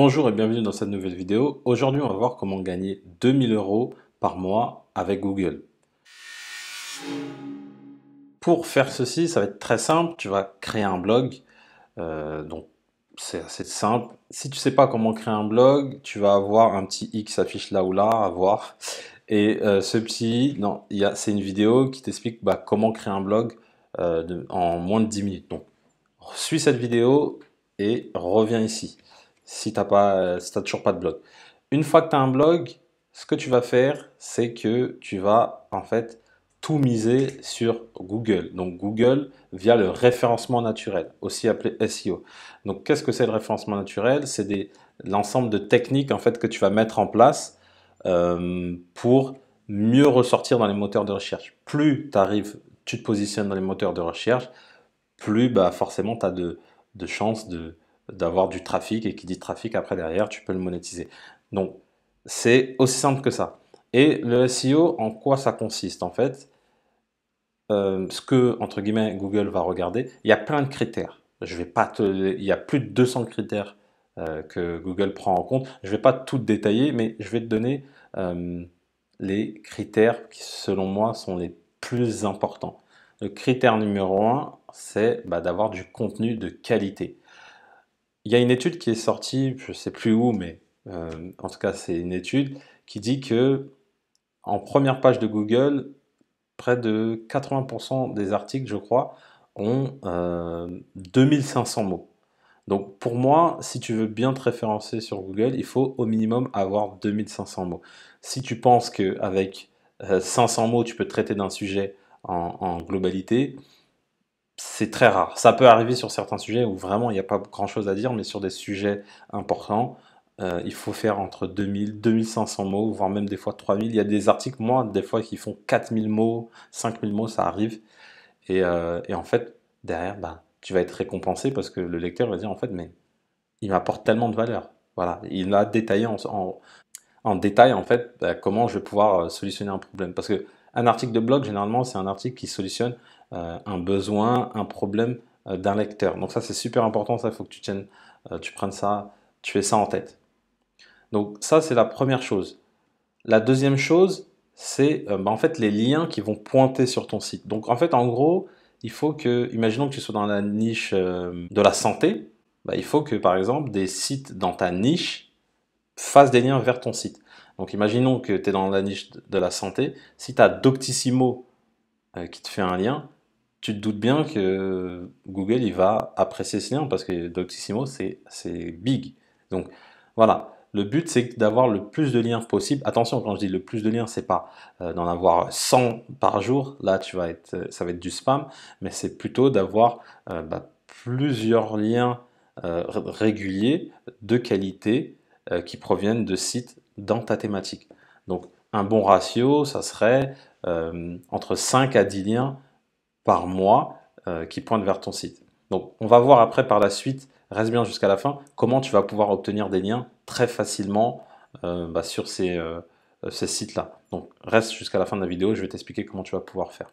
Bonjour et bienvenue dans cette nouvelle vidéo. Aujourd'hui, on va voir comment gagner 2000 euros par mois avec Google. Pour faire ceci, ça va être très simple. Tu vas créer un blog. Euh, donc, c'est assez simple. Si tu ne sais pas comment créer un blog, tu vas avoir un petit X affiche là ou là à voir. Et euh, ce petit, non, c'est une vidéo qui t'explique bah, comment créer un blog euh, en moins de 10 minutes. Donc, suis cette vidéo et reviens ici si tu n'as euh, toujours pas de blog. Une fois que tu as un blog, ce que tu vas faire, c'est que tu vas en fait tout miser sur Google. Donc Google via le référencement naturel, aussi appelé SEO. Donc qu'est-ce que c'est le référencement naturel C'est l'ensemble de techniques en fait que tu vas mettre en place euh, pour mieux ressortir dans les moteurs de recherche. Plus tu arrives, tu te positionnes dans les moteurs de recherche, plus bah, forcément tu as de chances de, d'avoir du trafic et qui dit trafic après derrière, tu peux le monétiser. Donc, c'est aussi simple que ça. Et le SEO, en quoi ça consiste en fait euh, Ce que, entre guillemets, Google va regarder, il y a plein de critères. Je vais pas te... Il y a plus de 200 critères euh, que Google prend en compte. Je ne vais pas tout détailler, mais je vais te donner euh, les critères qui, selon moi, sont les plus importants. Le critère numéro un, c'est bah, d'avoir du contenu de qualité il y a une étude qui est sortie, je ne sais plus où, mais euh, en tout cas c'est une étude qui dit que en première page de Google, près de 80% des articles, je crois, ont 2500 euh, mots. Donc pour moi, si tu veux bien te référencer sur Google, il faut au minimum avoir 2500 mots. Si tu penses qu'avec 500 euh, mots, tu peux traiter d'un sujet en globalité, c'est très rare. Ça peut arriver sur certains sujets où vraiment il n'y a pas grand-chose à dire, mais sur des sujets importants, euh, il faut faire entre 2000, 2500 mots, voire même des fois 3000. Il y a des articles, moi, des fois, qui font 4000 mots, 5000 mots, ça arrive. Et, euh, en fait, derrière, bah, tu vas être récompensé parce que le lecteur va dire, en fait, mais il m'apporte tellement de valeur. Voilà, il a détaillé en, détail, en fait, bah, comment je vais pouvoir euh, solutionner un problème. Parce que un article de blog, généralement, c'est un article qui solutionne euh, un besoin, un problème euh, d'un lecteur. Donc ça c'est super important, ça il faut que tu tiennes, euh, tu prennes ça, tu aies ça en tête. Donc ça c'est la première chose. La deuxième chose, c'est bah, en fait les liens qui vont pointer sur ton site. Donc en fait en gros, il faut que, imaginons que tu sois dans la niche de la santé, bah, il faut que par exemple des sites dans ta niche fassent des liens vers ton site. Donc imaginons que tu es dans la niche de la santé, si tu as Doctissimo qui te fait un lien, tu te doutes bien que Google, il va apprécier ce lien parce que Doctissimo, c'est big. Donc voilà, le but, c'est d'avoir le plus de liens possible. Attention, quand je dis le plus de liens, c'est pas euh, d'en avoir 100 par jour. Là, tu vas être, euh, ça va être du spam, mais c'est plutôt d'avoir euh, bah, plusieurs liens réguliers de qualité qui proviennent de sites dans ta thématique. Donc, un bon ratio, ça serait entre 5 à 10 liens par mois euh, qui pointent vers ton site. Donc on va voir après par la suite, reste bien jusqu'à la fin, comment tu vas pouvoir obtenir des liens très facilement euh, bah, sur euh, ces, sites-là. Donc reste jusqu'à la fin de la vidéo, je vais t'expliquer comment tu vas pouvoir faire.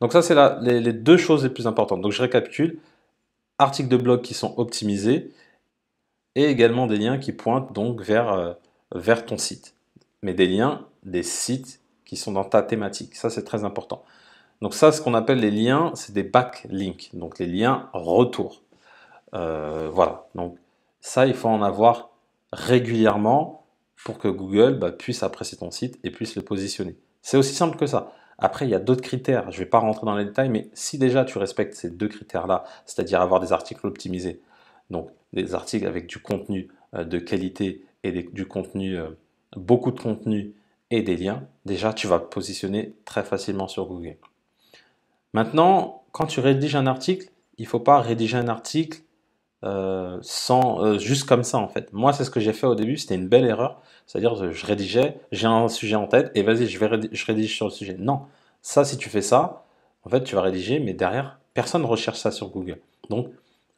Donc ça c'est les, deux choses les plus importantes. Donc je récapitule, articles de blog qui sont optimisés et également des liens qui pointent donc vers, vers ton site. Mais des liens des sites qui sont dans ta thématique, ça c'est très important. Donc ça, ce qu'on appelle les liens, c'est des backlinks, donc les liens retour. Euh, voilà, donc ça, il faut en avoir régulièrement pour que Google bah, puisse apprécier ton site et puisse le positionner. C'est aussi simple que ça. Après, il y a d'autres critères, je ne vais pas rentrer dans les détails, mais si déjà tu respectes ces deux critères-là, c'est-à-dire avoir des articles optimisés, donc des articles avec du contenu euh, de qualité et du contenu, euh, beaucoup de contenu et des liens, déjà tu vas te positionner très facilement sur Google. Maintenant, quand tu rédiges un article, il ne faut pas rédiger un article euh, sans, euh, juste comme ça en fait. Moi, c'est ce que j'ai fait au début, c'était une belle erreur. C'est-à-dire, je rédigeais, j'ai un sujet en tête et vas-y, je, rédige, je rédige sur le sujet. Non, ça, si tu fais ça, en fait, tu vas rédiger, mais derrière, personne ne recherche ça sur Google. Donc,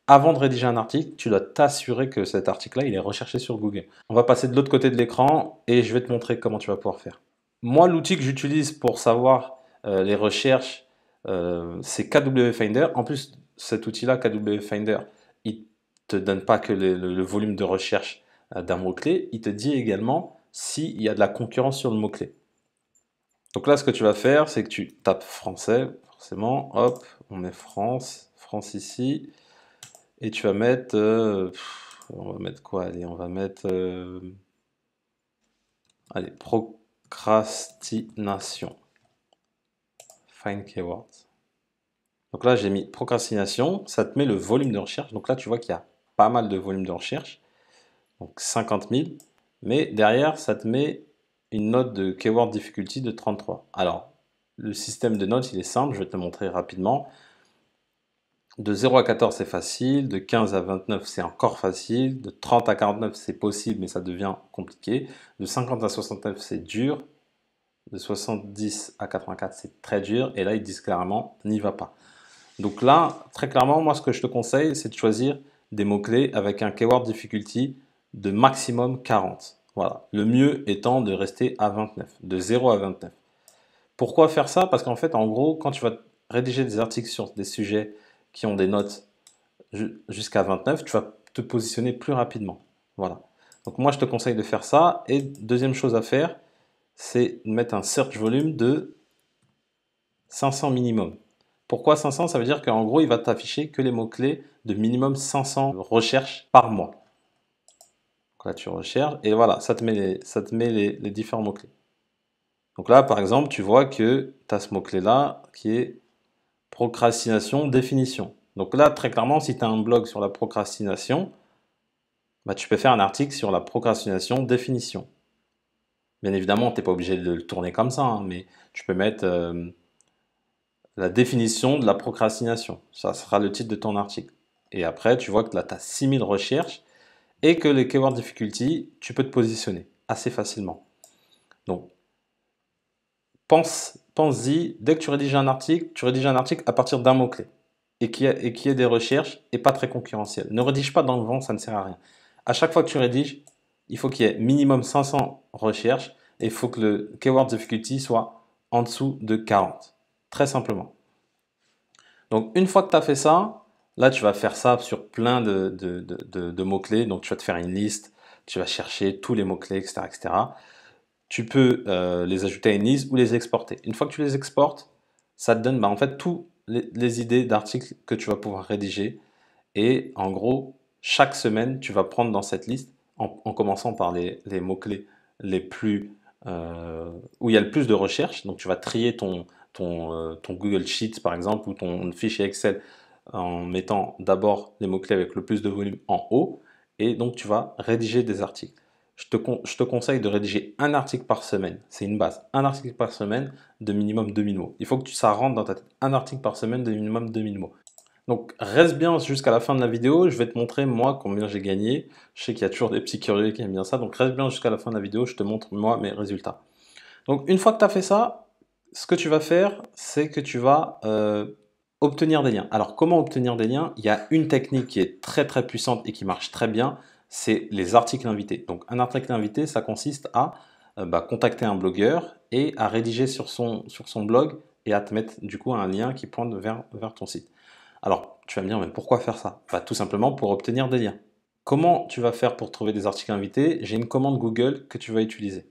avant de rédiger un article, tu dois t'assurer que cet article-là, il est recherché sur Google. On va passer de l'autre côté de l'écran et je vais te montrer comment tu vas pouvoir faire. Moi, l'outil que j'utilise pour savoir euh, les recherches euh, c'est KW Finder. En plus, cet outil-là, KW Finder, il te donne pas que le, volume de recherche euh, d'un mot-clé, il te dit également s'il y a de la concurrence sur le mot-clé. Donc là, ce que tu vas faire, c'est que tu tapes français, forcément, hop, on met France, France ici, et tu vas mettre, euh, on va mettre quoi Allez, on va mettre, allez, procrastination. Keywords. Donc là, j'ai mis procrastination, ça te met le volume de recherche. Donc là, tu vois qu'il y a pas mal de volume de recherche, donc 50 000. Mais derrière, ça te met une note de Keyword Difficulty de 33. Alors, le système de notes, il est simple, je vais te montrer rapidement. De 0 à 14, c'est facile. De 15 à 29, c'est encore facile. De 30 à 49, c'est possible, mais ça devient compliqué. De 50 à 69, c'est dur de 70 à 84, c'est très dur. Et là, ils disent clairement, n'y va pas. Donc là, très clairement, moi, ce que je te conseille, c'est de choisir des mots-clés avec un keyword difficulty de maximum 40. Voilà. Le mieux étant de rester à 29, de 0 à 29. Pourquoi faire ça Parce qu'en fait, en gros, quand tu vas rédiger des articles sur des sujets qui ont des notes jusqu'à 29, tu vas te positionner plus rapidement. Voilà. Donc moi, je te conseille de faire ça. Et deuxième chose à faire, c'est mettre un search volume de 500 minimum. Pourquoi 500 Ça veut dire qu'en gros, il va t'afficher que les mots-clés de minimum 500 recherches par mois. là, tu recherches et voilà, ça te met les, ça te met les, différents mots-clés. Donc là, par exemple, tu vois que tu as ce mot-clé-là qui est procrastination, définition. Donc là, très clairement, si tu as un blog sur la procrastination, bah, tu peux faire un article sur la procrastination, définition. Bien évidemment, tu n'es pas obligé de le tourner comme ça, hein, mais tu peux mettre euh, la définition de la procrastination. Ça sera le titre de ton article. Et après, tu vois que là, tu as 6000 recherches et que les keyword difficulty, tu peux te positionner assez facilement. Donc, pense, pense-y, dès que tu rédiges un article, tu rédiges un article à partir d'un mot-clé et qui, est, et qui est des recherches et pas très concurrentiel. Ne rédige pas dans le vent, ça ne sert à rien. À chaque fois que tu rédiges, il faut qu'il y ait minimum 500 recherches et il faut que le keyword difficulty soit en dessous de 40. Très simplement. Donc une fois que tu as fait ça, là tu vas faire ça sur plein de, mots-clés. Donc tu vas te faire une liste, tu vas chercher tous les mots-clés, etc., etc. Tu peux euh, les ajouter à une liste ou les exporter. Une fois que tu les exportes, ça te donne bah, en fait toutes les idées d'articles que tu vas pouvoir rédiger. Et en gros, chaque semaine, tu vas prendre dans cette liste en, commençant par les, mots-clés les plus euh, où il y a le plus de recherches. Donc tu vas trier euh, ton, Google Sheets par exemple ou ton fichier Excel en mettant d'abord les mots-clés avec le plus de volume en haut et donc tu vas rédiger des articles. Je te, je te conseille de rédiger un article par semaine, c'est une base, un article par semaine de minimum 2000 mots. Il faut que ça rentre dans ta tête, un article par semaine de minimum 2000 mots. Donc reste bien jusqu'à la fin de la vidéo, je vais te montrer moi combien j'ai gagné. Je sais qu'il y a toujours des petits curieux qui aiment bien ça, donc reste bien jusqu'à la fin de la vidéo, je te montre moi mes résultats. Donc une fois que tu as fait ça, ce que tu vas faire, c'est que tu vas euh, obtenir des liens. Alors comment obtenir des liens Il y a une technique qui est très très puissante et qui marche très bien, c'est les articles invités. Donc un article invité, ça consiste à euh, bah, contacter un blogueur et à rédiger sur son, sur son blog et à te mettre du coup un lien qui pointe vers ton site. Alors, tu vas me dire, mais pourquoi faire ça bah, Tout simplement pour obtenir des liens. Comment tu vas faire pour trouver des articles invités J'ai une commande Google que tu vas utiliser.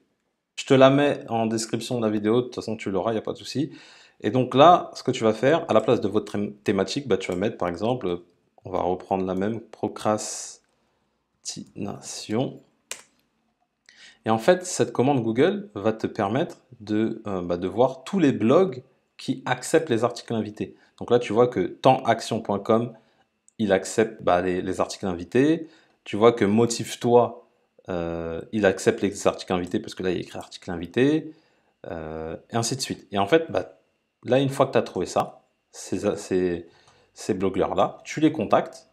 Je te la mets en description de la vidéo, de toute façon tu l'auras, il n'y a pas de souci. Et donc là, ce que tu vas faire, à la place de votre thématique, bah, tu vas mettre par exemple, on va reprendre la même, procrastination. Et en fait, cette commande Google va te permettre de euh, bah, voir tous les blogs qui acceptent les articles invités. Donc là, tu vois que tantaction.com, il accepte bah, les, articles invités. Tu vois que Motive-toi, euh, il accepte les articles invités parce que là, il y écrit article invité, euh, et ainsi de suite. Et en fait, bah, là, une fois que tu as trouvé ça, ces, blogueurs-là, tu les contactes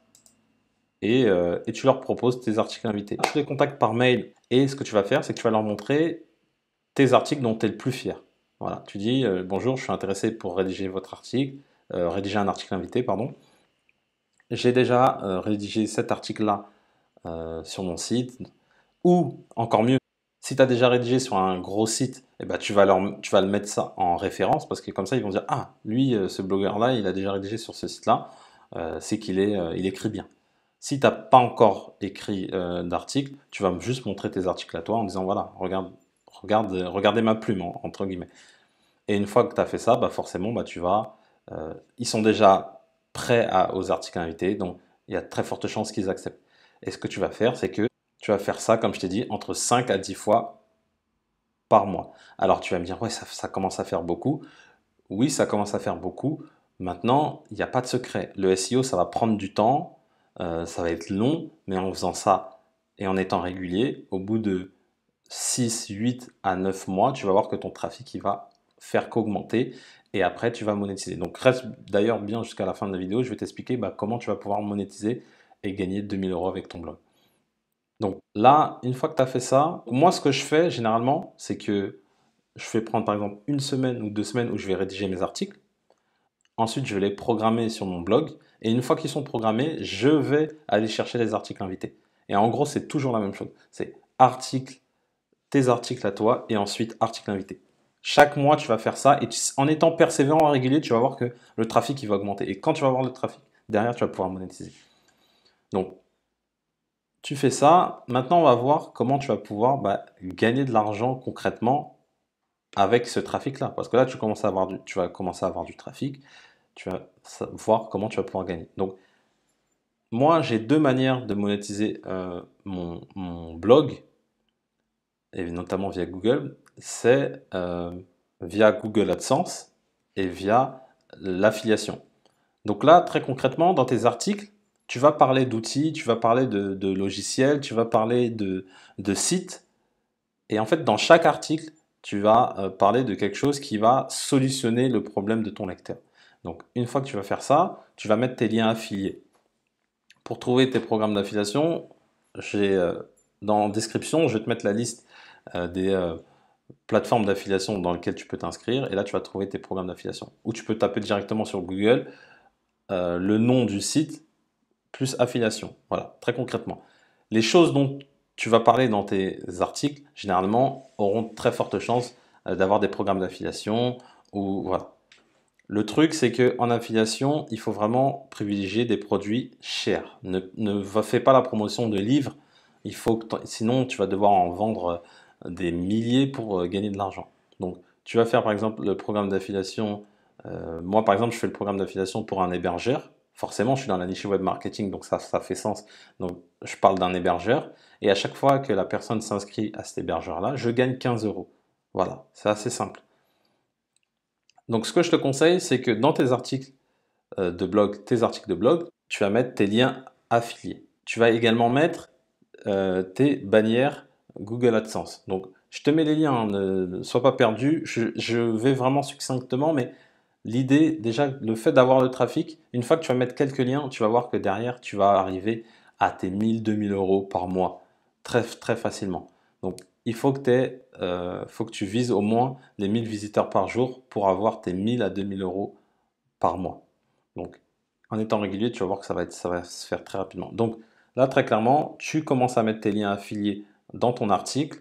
euh, et, tu leur proposes tes articles invités. Tu les contactes par mail et ce que tu vas faire, c'est que tu vas leur montrer tes articles dont tu es le plus fier. Voilà, tu dis bonjour, je suis intéressé pour rédiger votre article euh, rédiger un article invité, pardon. J'ai déjà euh, rédigé cet article-là euh, sur mon site. Ou encore mieux, si tu as déjà rédigé sur un gros site, eh ben, tu, vas tu vas le mettre ça en référence parce que comme ça, ils vont dire Ah, lui, ce blogueur-là, il a déjà rédigé sur ce site-là, c'est qu'il est, il écrit bien. Si tu n'as pas encore écrit d'article, tu vas juste montrer tes articles à toi en disant Voilà, regarde, regarde, regardez ma plume, entre guillemets. Et une fois que tu as fait ça, bah forcément, bah, tu vas euh, ils sont déjà prêts aux articles invités, donc il y a très fortes chances qu'ils acceptent. Et ce que tu vas faire, c'est que tu vas faire ça, comme je t'ai dit, entre 5 à 10 fois par mois. Alors tu vas me dire, ouais, ça, commence à faire beaucoup. Oui, ça commence à faire beaucoup. Maintenant, il n'y a pas de secret. Le SEO, ça va prendre du temps, euh, ça va être long, mais en faisant ça et en étant régulier, au bout de 6, 8 à 9 mois, tu vas voir que ton trafic il va faire qu'augmenter et après tu vas monétiser. Donc reste d'ailleurs bien jusqu'à la fin de la vidéo, je vais t'expliquer bah, comment tu vas pouvoir monétiser et gagner 2000 euros avec ton blog. Donc là, une fois que tu as fait ça, moi ce que je fais généralement, c'est que je vais prendre par exemple une semaine ou deux semaines où je vais rédiger mes articles. Ensuite, je vais les programmer sur mon blog. Et une fois qu'ils sont programmés, je vais aller chercher les articles invités. Et en gros, c'est toujours la même chose. C'est article, tes articles à toi et ensuite article invité. Chaque mois, tu vas faire ça et en étant persévérant et régulier, tu vas voir que le trafic il va augmenter. Et quand tu vas voir le trafic, derrière, tu vas pouvoir monétiser. Donc, tu fais ça. Maintenant, on va voir comment tu vas pouvoir bah, gagner de l'argent concrètement avec ce trafic-là. Parce que là, tu, commences à avoir du, tu vas commencer à avoir du trafic. Tu vas voir comment tu vas pouvoir gagner. Donc, moi, j'ai deux manières de monétiser euh, mon, mon blog, et notamment via Google c'est euh, via Google AdSense et via l'affiliation. Donc là, très concrètement, dans tes articles, tu vas parler d'outils, tu vas parler de, logiciels, tu vas parler de, sites. Et en fait, dans chaque article, tu vas euh, parler de quelque chose qui va solutionner le problème de ton lecteur. Donc, une fois que tu vas faire ça, tu vas mettre tes liens affiliés. Pour trouver tes programmes d'affiliation, j'ai euh, dans la description, je vais te mettre la liste des plateforme d'affiliation dans laquelle tu peux t'inscrire et là tu vas trouver tes programmes d'affiliation. Ou tu peux taper directement sur Google euh, le nom du site plus affiliation. Voilà, très concrètement. Les choses dont tu vas parler dans tes articles, généralement, auront très forte chance euh, d'avoir des programmes d'affiliation ou voilà. Le truc, c'est qu'en affiliation, il faut vraiment privilégier des produits chers. Ne, ne fais pas la promotion de livres, il faut sinon tu vas devoir en vendre euh, des milliers pour euh, gagner de l'argent. Donc, tu vas faire par exemple le programme d'affiliation. Euh, moi, par exemple, je fais le programme d'affiliation pour un hébergeur. Forcément, je suis dans la niche web marketing, donc ça, fait sens. Donc, je parle d'un hébergeur. Et à chaque fois que la personne s'inscrit à cet hébergeur-là, je gagne 15 euros. Voilà, c'est assez simple. Donc, ce que je te conseille, c'est que dans tes articles euh, de blog, tes articles de blog, tu vas mettre tes liens affiliés. Tu vas également mettre tes bannières Google AdSense. Donc, je te mets les liens, hein, ne sois pas perdu. Je, vais vraiment succinctement, mais l'idée, déjà, le fait d'avoir le trafic, une fois que tu vas mettre quelques liens, tu vas voir que derrière, tu vas arriver à tes 1000, 2000 euros par mois très, facilement. Donc, il faut que, euh, faut que tu vises au moins les 1000 visiteurs par jour pour avoir tes 1000 à 2000 euros par mois. Donc, en étant régulier, tu vas voir que ça va se faire très rapidement. Donc, là, très clairement, tu commences à mettre tes liens affiliés dans ton article,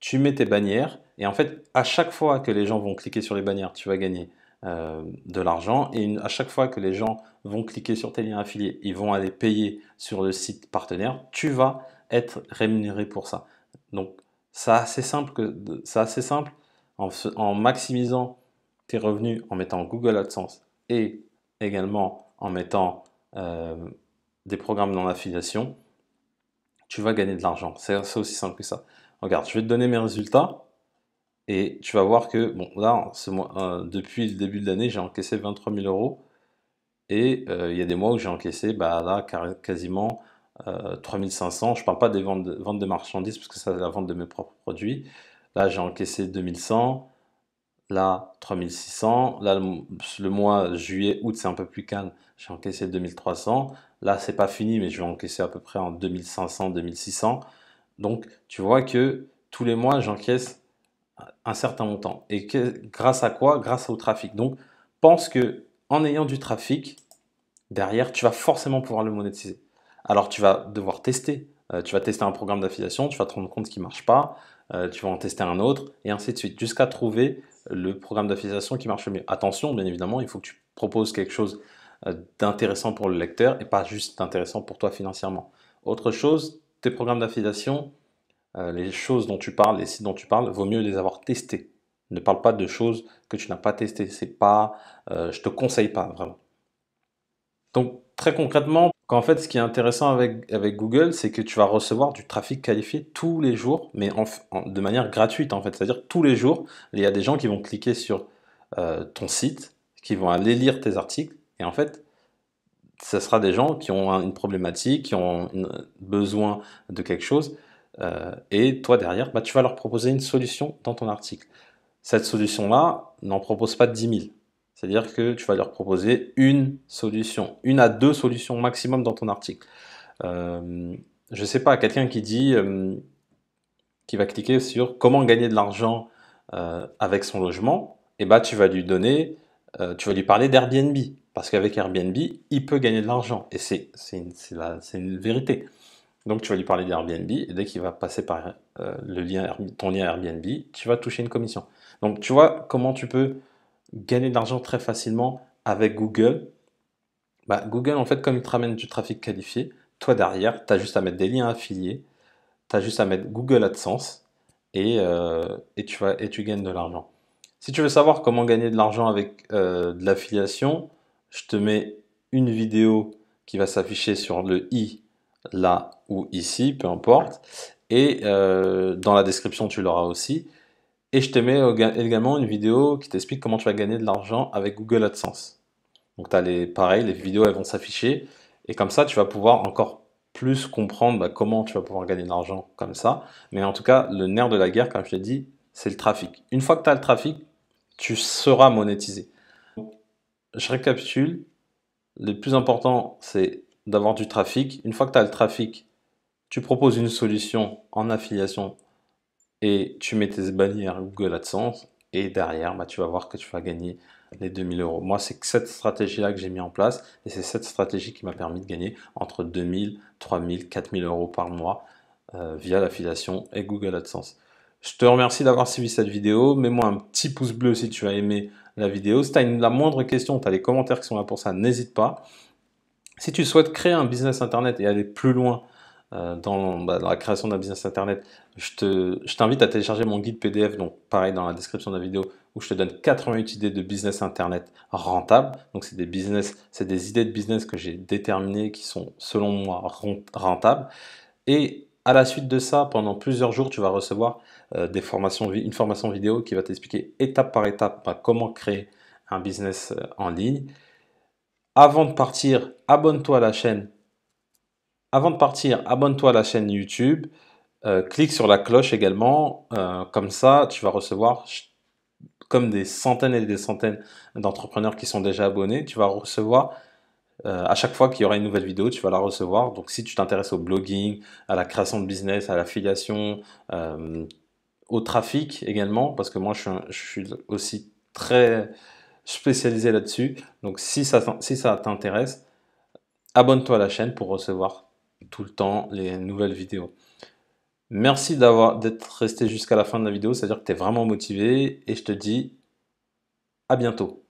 tu mets tes bannières, et en fait, à chaque fois que les gens vont cliquer sur les bannières, tu vas gagner euh, de l'argent, et à chaque fois que les gens vont cliquer sur tes liens affiliés, ils vont aller payer sur le site partenaire, tu vas être rémunéré pour ça. Donc, c'est assez simple, en, maximisant tes revenus en mettant Google AdSense et également en mettant euh, des programmes dans l'affiliation tu vas gagner de l'argent. C'est aussi simple que ça. Regarde, je vais te donner mes résultats. Et tu vas voir que, bon, là, euh, depuis le début de l'année, j'ai encaissé 23 000 euros. Et euh, il y a des mois où j'ai encaissé, bah, là, quasiment 3500. Euh, je ne parle pas des ventes de, de marchandises, parce que ça, c'est la vente de mes propres produits. Là, j'ai encaissé 2100. Là, 3600. Là, le, le mois juillet, août, c'est un peu plus calme. J'ai encaissé 2300. Là, c'est pas fini, mais je vais encaisser à peu près en 2500, 2600. Donc, tu vois que tous les mois, j'encaisse un certain montant. Et grâce à quoi Grâce au trafic. Donc, pense que en ayant du trafic, derrière, tu vas forcément pouvoir le monétiser. Alors, tu vas devoir tester. Euh, tu vas tester un programme d'affiliation, tu vas te rendre compte qu'il ne marche pas, euh, tu vas en tester un autre, et ainsi de suite, jusqu'à trouver le programme d'affiliation qui marche le mieux. Attention, bien évidemment, il faut que tu proposes quelque chose euh, d'intéressant pour le lecteur et pas juste intéressant pour toi financièrement. Autre chose, tes programmes d'affiliation, euh, les choses dont tu parles, les sites dont tu parles, vaut mieux les avoir testés. Ne parle pas de choses que tu n'as pas testées. C'est pas, euh, je te conseille pas vraiment. Donc très concrètement, en fait, ce qui est intéressant avec, Google, c'est que tu vas recevoir du trafic qualifié tous les jours, mais de manière gratuite en fait. C'est-à-dire tous les jours, il y a des gens qui vont cliquer sur ton site, qui vont aller lire tes articles, et en fait, ce sera des gens qui ont une problématique, qui ont besoin de quelque chose, euh, et toi derrière, bah, tu vas leur proposer une solution dans ton article. Cette solution-là, n'en propose pas 10 000. C'est-à-dire que tu vas leur proposer une solution, une à deux solutions maximum dans ton article. Euh, je ne sais pas, quelqu'un qui dit, euh, qui va cliquer sur comment gagner de l'argent avec son logement, et bah tu vas lui donner, tu vas lui parler d'Airbnb parce qu'avec Airbnb, il peut gagner de l'argent. Et c'est une, une, vérité. Donc tu vas lui parler d'Airbnb, et dès qu'il va passer par euh, le lien, ton lien Airbnb, tu vas toucher une commission. Donc tu vois comment tu peux gagner de l'argent très facilement avec Google. Bah, Google, en fait, comme il te ramène du trafic qualifié, toi derrière, tu as juste à mettre des liens affiliés, tu as juste à mettre Google AdSense, et, euh, tu, et tu gagnes de l'argent. Si tu veux savoir comment gagner de l'argent avec euh, de l'affiliation, je te mets une vidéo qui va s'afficher sur le i là ou ici, peu importe. Et euh, dans la description, tu l'auras aussi. Et je te mets également une vidéo qui t'explique comment tu vas gagner de l'argent avec Google AdSense. Donc, tu as les, pareil, les vidéos, elles vont s'afficher. Et comme ça, tu vas pouvoir encore plus comprendre bah, comment tu vas pouvoir gagner de l'argent comme ça. Mais en tout cas, le nerf de la guerre, comme je t'ai dit, c'est le trafic. Une fois que tu as le trafic, tu seras monétisé je récapitule. Le plus important, c'est d'avoir du trafic. Une fois que tu as le trafic, tu proposes une solution en affiliation et tu mets tes bannières Google AdSense. Et derrière, bah, tu vas voir que tu vas gagner les 2000 euros. Moi, c'est cette stratégie-là que j'ai mis en place et c'est cette stratégie qui m'a permis de gagner entre 2000, 3000, 4000 euros par mois euh, via l'affiliation et Google AdSense. Je te remercie d'avoir suivi cette vidéo. Mets-moi un petit pouce bleu si tu as aimé la vidéo. Si tu as une, la moindre question, tu as les commentaires qui sont là pour ça, n'hésite pas. Si tu souhaites créer un business Internet et aller plus loin euh, bah, dans, la création d'un business Internet, je t'invite à télécharger mon guide PDF, donc pareil dans la description de la vidéo, où je te donne 88 idées de business Internet rentable. Donc c'est des business, c'est des idées de business que j'ai déterminées qui sont selon moi rentables. Et à la suite de ça, pendant plusieurs jours, tu vas recevoir euh, des formations, une formation vidéo qui va t'expliquer étape par étape bah, comment créer un business euh, en ligne. Avant de partir, abonne-toi à la chaîne. Avant de partir, abonne-toi à la chaîne YouTube. Euh, clique sur la cloche également. comme ça, tu vas recevoir, comme des centaines et des centaines d'entrepreneurs qui sont déjà abonnés, tu vas recevoir euh, à chaque fois qu'il y aura une nouvelle vidéo, tu vas la recevoir. Donc, si tu t'intéresses au blogging, à la création de business, à l'affiliation, euh, au trafic également, parce que moi, je suis, aussi très spécialisé là-dessus. Donc, si ça, si ça t'intéresse, abonne-toi à la chaîne pour recevoir tout le temps les nouvelles vidéos. Merci d'avoir d'être resté jusqu'à la fin de la vidéo, c'est-à-dire que tu es vraiment motivé et je te dis à bientôt.